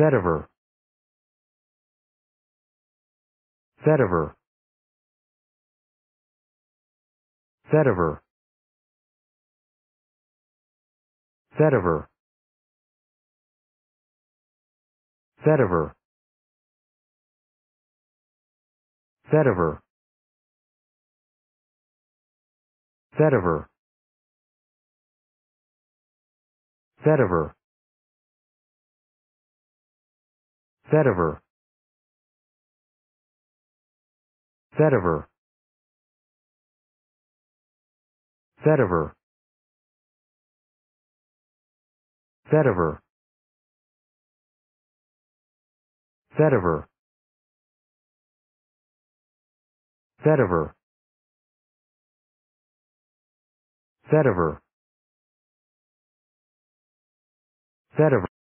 vetiver vetiver vetiver vetiver vetiver vetiver vetiver vetiver vetiver vetiver vetiver vetiver vetiver vetiver vetiver vetiver